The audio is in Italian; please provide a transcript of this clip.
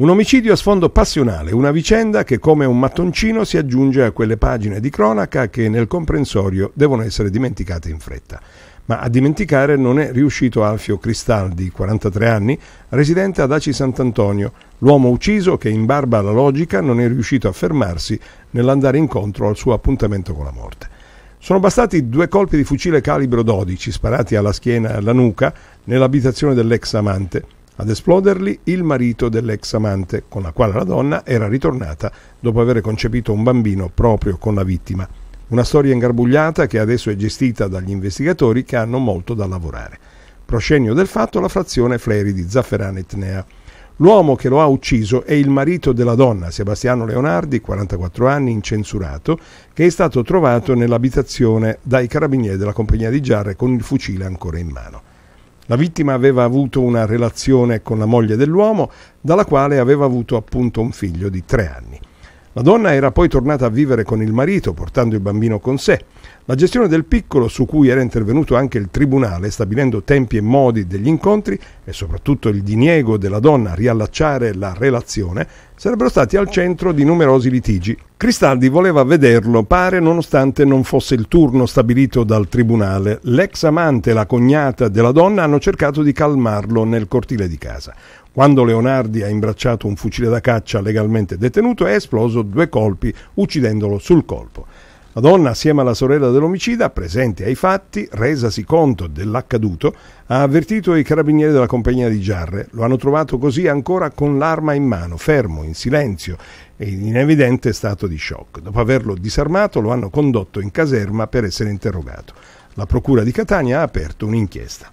Un omicidio a sfondo passionale, una vicenda che come un mattoncino si aggiunge a quelle pagine di cronaca che nel comprensorio devono essere dimenticate in fretta. Ma a dimenticare non è riuscito Alfio Cristaldi, 43 anni, residente ad Aci Sant'Antonio, l'uomo ucciso che in barba alla logica non è riuscito a fermarsi nell'andare incontro al suo appuntamento con la morte. Sono bastati due colpi di fucile calibro 12 sparati alla schiena e alla nuca nell'abitazione dell'ex amante ad esploderli il marito dell'ex amante, con la quale la donna era ritornata dopo aver concepito un bambino proprio con la vittima. Una storia ingarbugliata che adesso è gestita dagli investigatori che hanno molto da lavorare. Proscenio del fatto la frazione Fleri di Zafferana Etnea. L'uomo che lo ha ucciso è il marito della donna, Sebastiano Leonardi, 44 anni, incensurato, che è stato trovato nell'abitazione dai carabinieri della compagnia di Giarre con il fucile ancora in mano. La vittima aveva avuto una relazione con la moglie dell'uomo, dalla quale aveva avuto appunto un figlio di tre anni. La donna era poi tornata a vivere con il marito, portando il bambino con sé. La gestione del piccolo, su cui era intervenuto anche il tribunale, stabilendo tempi e modi degli incontri e soprattutto il diniego della donna a riallacciare la relazione, sarebbero stati al centro di numerosi litigi. Cristaldi voleva vederlo, pare, nonostante non fosse il turno stabilito dal tribunale. L'ex amante e la cognata della donna hanno cercato di calmarlo nel cortile di casa. Quando Leonardi ha imbracciato un fucile da caccia legalmente detenuto è esploso due colpi, uccidendolo sul colpo. La donna, assieme alla sorella dell'omicida, presente ai fatti, resasi conto dell'accaduto, ha avvertito i carabinieri della compagnia di Giarre. Lo hanno trovato così ancora con l'arma in mano, fermo, in silenzio e in evidente stato di shock. Dopo averlo disarmato, lo hanno condotto in caserma per essere interrogato. La procura di Catania ha aperto un'inchiesta.